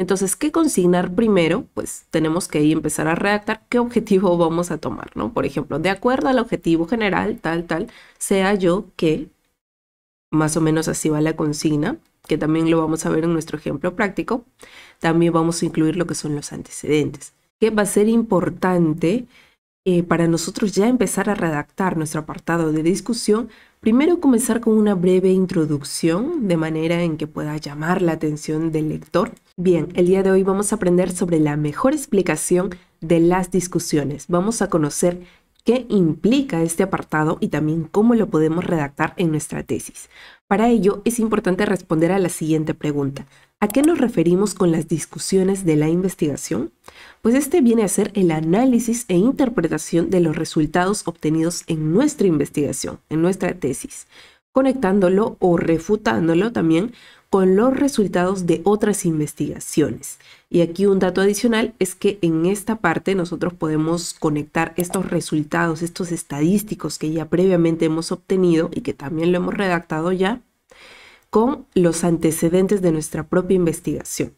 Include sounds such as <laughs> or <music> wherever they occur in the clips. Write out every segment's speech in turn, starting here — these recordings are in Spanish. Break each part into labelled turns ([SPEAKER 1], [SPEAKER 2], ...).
[SPEAKER 1] Entonces, ¿qué consignar primero? Pues tenemos que ahí empezar a redactar qué objetivo <laughs> vamos a tomar, ¿no? Por ejemplo, de acuerdo al objetivo general, tal, tal, sea yo que, más o menos así va la consigna, que también lo vamos a ver en nuestro ejemplo práctico, también vamos a incluir lo que son los antecedentes, ¿Qué va a ser importante eh, para nosotros ya empezar a redactar nuestro apartado de discusión, primero comenzar con una breve introducción de manera en que pueda llamar la atención del lector. Bien, el día de hoy vamos a aprender sobre la mejor explicación de las discusiones. Vamos a conocer qué implica este apartado y también cómo lo podemos redactar en nuestra tesis. Para ello es importante responder a la siguiente pregunta. ¿A qué nos referimos con las discusiones de la investigación? Pues este viene a ser el análisis e interpretación de los resultados obtenidos en nuestra investigación, en nuestra tesis, conectándolo o refutándolo también con los resultados de otras investigaciones. Y aquí un dato adicional es que en esta parte nosotros podemos conectar estos resultados, estos estadísticos que ya previamente hemos obtenido y que también lo hemos redactado ya, con los antecedentes de nuestra propia investigación.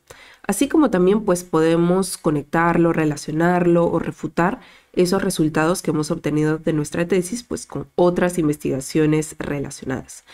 [SPEAKER 1] Así como también pues podemos conectarlo, relacionarlo o refutar esos resultados que hemos obtenido de nuestra tesis pues con otras investigaciones relacionadas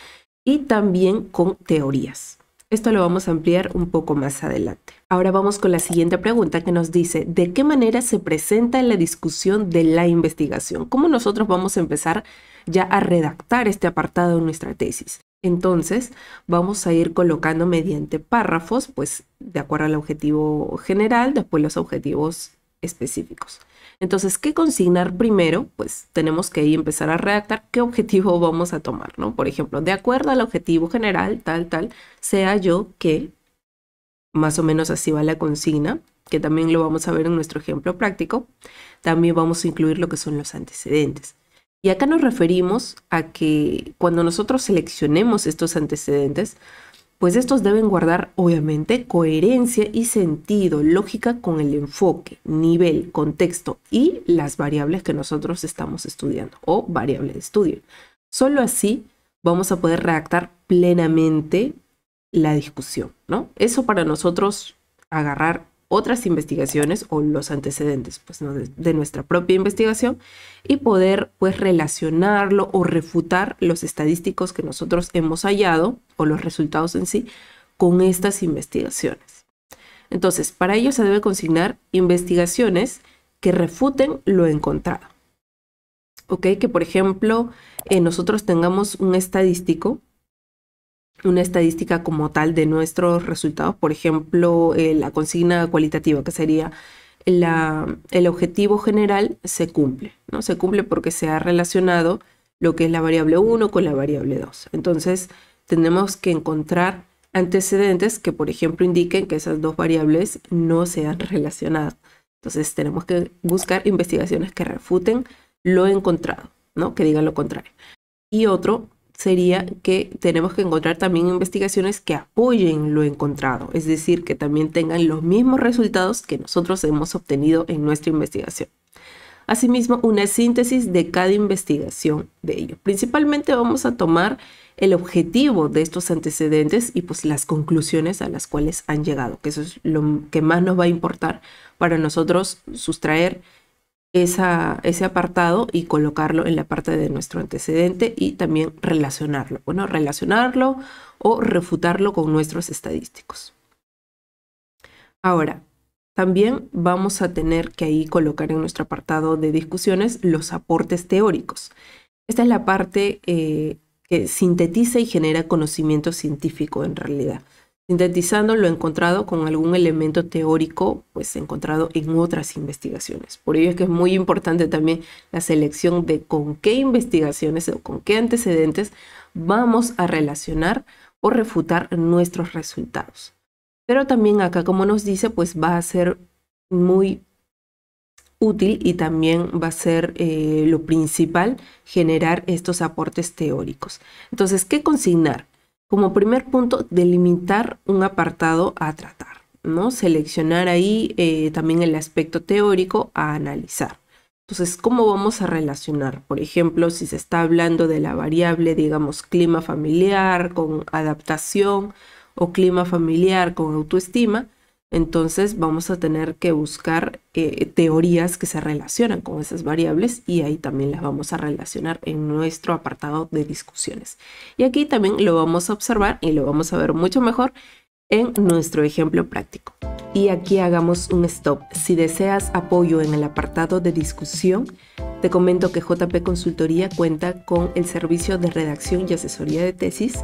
[SPEAKER 1] y también con teorías. Esto lo vamos a ampliar un poco más adelante. Ahora vamos con la siguiente pregunta que nos dice, ¿de qué manera se presenta la discusión de la investigación? ¿Cómo nosotros vamos a empezar ya a redactar este apartado en nuestra tesis? Entonces, vamos a ir colocando mediante párrafos, pues de acuerdo al objetivo general, después los objetivos específicos. Entonces, ¿qué consignar primero? Pues tenemos que ahí empezar a redactar qué objetivo <laughs> vamos a tomar, ¿no? Por ejemplo, de acuerdo al objetivo general, tal, tal, sea yo que, más o menos así va la consigna, que también lo vamos a ver en nuestro ejemplo práctico, también vamos a incluir lo que son los antecedentes. Y acá nos referimos a que cuando nosotros seleccionemos estos antecedentes, pues estos deben guardar obviamente coherencia y sentido, lógica con el enfoque, nivel, contexto y las variables que nosotros estamos estudiando o variable de estudio. Solo así vamos a poder redactar plenamente la discusión, ¿no? Eso para nosotros agarrar otras investigaciones o los antecedentes pues, de, nuestra propia investigación y poder pues, relacionarlo o refutar los estadísticos que nosotros hemos hallado o los resultados en sí con estas investigaciones. Entonces, para ello se debe consignar investigaciones que refuten lo encontrado. ¿Ok? Que por ejemplo eh, nosotros tengamos un estadístico una estadística como tal de nuestros resultados, por ejemplo, eh, la consigna cualitativa, que sería la, el objetivo general, se cumple, ¿no? Se cumple porque se ha relacionado lo que es la variable 1 con la variable 2. Entonces, tenemos que encontrar antecedentes que, por ejemplo, indiquen que esas dos variables no se han relacionado. Entonces, tenemos que buscar investigaciones que refuten lo encontrado, ¿no? Que digan lo contrario. Y otro sería que tenemos que encontrar también investigaciones que apoyen lo encontrado, es decir, que también tengan los mismos resultados que nosotros hemos obtenido en nuestra investigación. Asimismo, una síntesis de cada investigación de ello. Principalmente vamos a tomar el objetivo de estos antecedentes y pues las conclusiones a las cuales han llegado, que eso es lo que más nos va a importar para nosotros sustraer ese apartado y colocarlo en la parte de nuestro antecedente y también relacionarlo. Bueno, relacionarlo o refutarlo con nuestros estadísticos. Ahora, también vamos a tener que ahí colocar en nuestro apartado de discusiones los aportes teóricos. Esta es la parte eh, que sintetiza y genera conocimiento científico en realidad sintetizando lo encontrado con algún elemento teórico pues encontrado en otras investigaciones. Por ello es que es muy importante también la selección de con qué investigaciones o con qué antecedentes vamos a relacionar o refutar nuestros resultados. Pero también acá, como nos dice, pues va a ser muy útil y también va a ser eh, lo principal generar estos aportes teóricos. Entonces, ¿qué consignar? Como primer punto, delimitar un apartado a tratar, ¿no? Seleccionar ahí eh, también el aspecto teórico a analizar. Entonces, ¿cómo vamos a relacionar? Por ejemplo, si se está hablando de la variable, digamos, clima familiar con adaptación o clima familiar con autoestima, entonces vamos a tener que buscar eh, teorías que se relacionan con esas variables y ahí también las vamos a relacionar en nuestro apartado de discusiones. Y aquí también lo vamos a observar y lo vamos a ver mucho mejor en nuestro ejemplo práctico. Y aquí hagamos un stop. Si deseas apoyo en el apartado de discusión, te comento que JP Consultoría cuenta con el servicio de redacción y asesoría de tesis.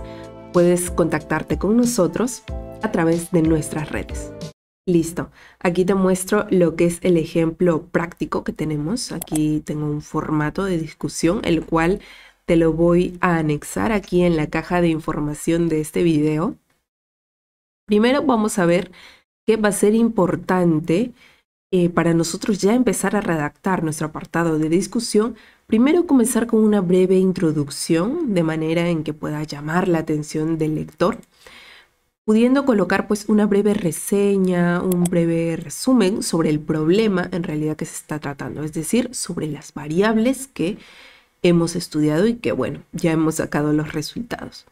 [SPEAKER 1] Puedes contactarte con nosotros a través de nuestras redes. Listo. Aquí te muestro lo que es el ejemplo práctico que tenemos. Aquí tengo un formato de discusión, el cual te lo voy a anexar aquí en la caja de información de este video. Primero vamos a ver qué va a ser importante eh, para nosotros ya empezar a redactar nuestro apartado de discusión. Primero comenzar con una breve introducción, de manera en que pueda llamar la atención del lector pudiendo colocar pues una breve reseña, un breve resumen sobre el problema en realidad que se está tratando, es decir, sobre las variables que hemos estudiado y que bueno, ya hemos sacado los resultados.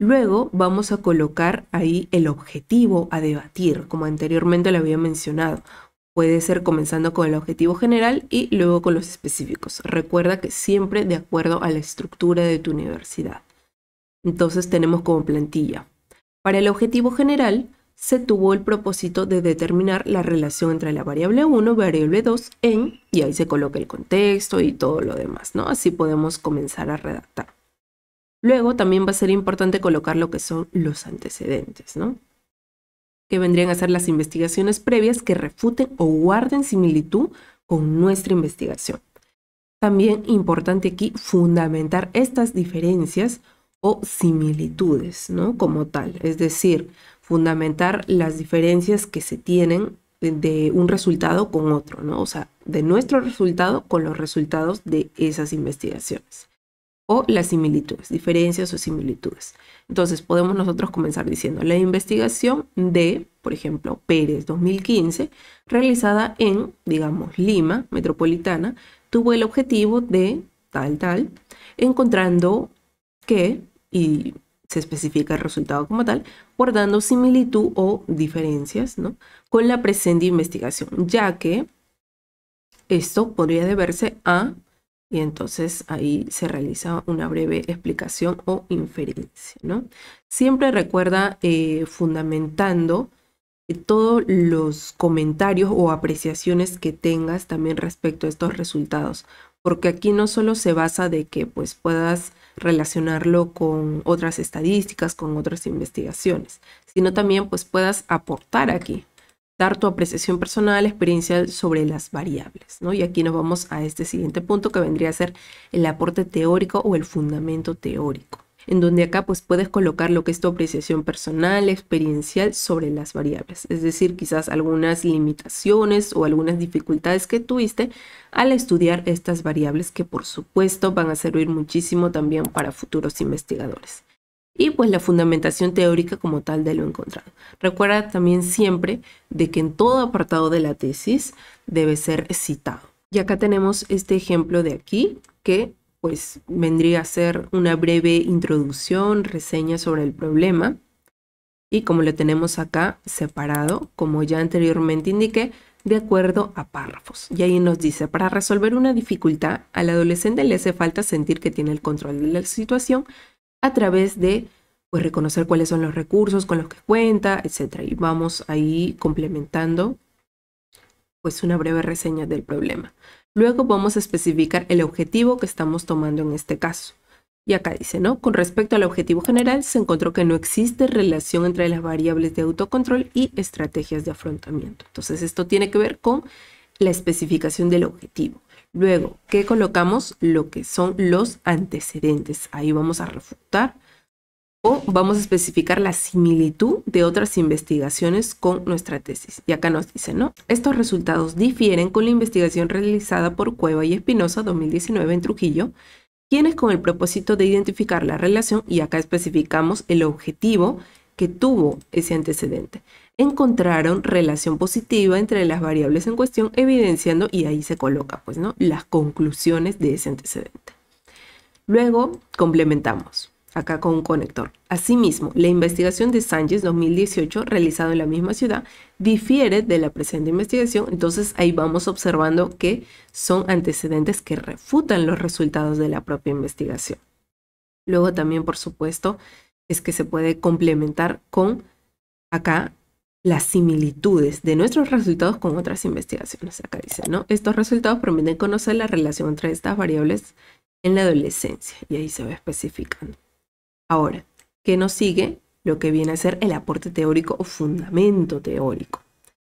[SPEAKER 1] Luego vamos a colocar ahí el objetivo a debatir, como anteriormente lo había mencionado. Puede ser comenzando con el objetivo general y luego con los específicos. Recuerda que siempre de acuerdo a la estructura de tu universidad. Entonces tenemos como plantilla para el objetivo general, se tuvo el propósito de determinar la relación entre la variable 1, variable 2 en, y ahí se coloca el contexto y todo lo demás, ¿no? Así podemos comenzar a redactar. Luego también va a ser importante colocar lo que son los antecedentes, ¿no? Que vendrían a ser las investigaciones previas que refuten o guarden similitud con nuestra investigación. También importante aquí fundamentar estas diferencias o similitudes, ¿no? Como tal, es decir, fundamentar las diferencias que se tienen de, un resultado con otro, ¿no? O sea, de nuestro resultado con los resultados de esas investigaciones. O las similitudes, diferencias o similitudes. Entonces, podemos nosotros comenzar diciendo la investigación de, por ejemplo, Pérez 2015, realizada en, digamos, Lima metropolitana, tuvo el objetivo de tal, tal, encontrando que, y se especifica el resultado como tal, guardando similitud o diferencias ¿no? con la presente investigación, ya que esto podría deberse a, y entonces ahí se realiza una breve explicación o inferencia. Siempre recuerda eh, fundamentando todos los comentarios o apreciaciones que tengas también respecto a estos resultados, porque aquí no solo se basa de que pues puedas relacionarlo con otras estadísticas, con otras investigaciones, sino también pues puedas aportar aquí, dar tu apreciación personal, experiencia sobre las variables, Y aquí nos vamos a este siguiente punto que vendría a ser el aporte teórico o el fundamento teórico en donde acá pues puedes colocar lo que es tu apreciación personal, experiencial sobre las variables, es decir, quizás algunas limitaciones o algunas dificultades que tuviste al estudiar estas variables que por supuesto van a servir muchísimo también para futuros investigadores y pues la fundamentación teórica como tal de lo encontrado. Recuerda también siempre de que en todo apartado de la tesis debe ser citado. Y acá tenemos este ejemplo de aquí que pues vendría a ser una breve introducción, reseña sobre el problema. Y como lo tenemos acá separado, como ya anteriormente indiqué, de acuerdo a párrafos. Y ahí nos dice, para resolver una dificultad, al adolescente le hace falta sentir que tiene el control de la situación a través de pues, reconocer cuáles son los recursos con los que cuenta, etc. Y vamos ahí complementando pues una breve reseña del problema. Luego vamos a especificar el objetivo que estamos tomando en este caso. Y acá dice, ¿no? Con respecto al objetivo general, se encontró que no existe relación entre las variables de autocontrol y estrategias de afrontamiento. Entonces, esto tiene que ver con la especificación del objetivo. Luego, ¿qué colocamos? Lo que son los antecedentes. Ahí vamos a refutar o vamos a especificar la similitud de otras investigaciones con nuestra tesis. Y acá nos dice, ¿no? Estos resultados difieren con la investigación realizada por Cueva y Espinosa 2019 en Trujillo, quienes con el propósito de identificar la relación, y acá especificamos el objetivo que tuvo ese antecedente, encontraron relación positiva entre las variables en cuestión, evidenciando, y ahí se coloca, pues, ¿no? Las conclusiones de ese antecedente. Luego complementamos acá con un conector. Asimismo, la investigación de Sánchez 2018 realizada en la misma ciudad difiere de la presente investigación, entonces ahí vamos observando que son antecedentes que refutan los resultados de la propia investigación. Luego también, por supuesto, es que se puede complementar con acá las similitudes de nuestros resultados con otras investigaciones. Acá dice, ¿no? Estos resultados permiten conocer la relación entre estas variables en la adolescencia y ahí se va especificando. Ahora, ¿qué nos sigue? Lo que viene a ser el aporte teórico o fundamento teórico.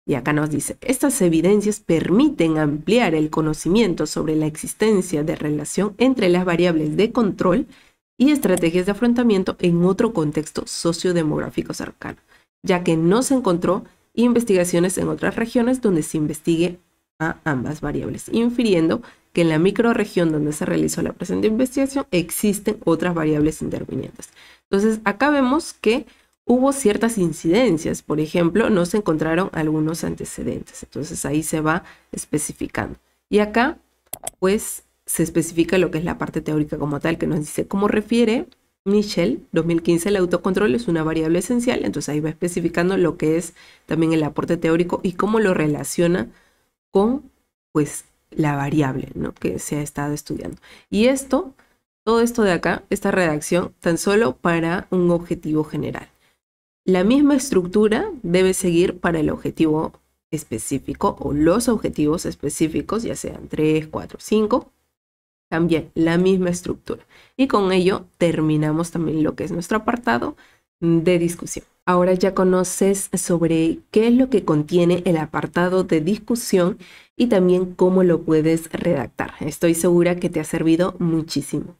[SPEAKER 1] Y acá nos dice, estas evidencias permiten ampliar el conocimiento sobre la existencia de relación entre las variables de control y estrategias de afrontamiento en otro contexto sociodemográfico cercano, ya que no se encontró investigaciones en otras regiones donde se investigue ambas variables, infiriendo que en la microregión donde se realizó la presente investigación existen otras variables intervinientes. Entonces, acá vemos que hubo ciertas incidencias, por ejemplo, no se encontraron algunos antecedentes, entonces ahí se va especificando. Y acá, pues, se especifica lo que es la parte teórica como tal, que nos dice cómo refiere Michel, 2015, el autocontrol es una variable esencial, entonces ahí va especificando lo que es también el aporte teórico y cómo lo relaciona con pues la variable ¿no? que se ha estado estudiando. Y esto, todo esto de acá, esta redacción, tan solo para un objetivo general. La misma estructura debe seguir para el objetivo específico o los objetivos específicos, ya sean 3, 4, 5. También la misma estructura. Y con ello terminamos también lo que es nuestro apartado de discusión. Ahora ya conoces sobre qué es lo que contiene el apartado de discusión y también cómo lo puedes redactar. Estoy segura que te ha servido muchísimo.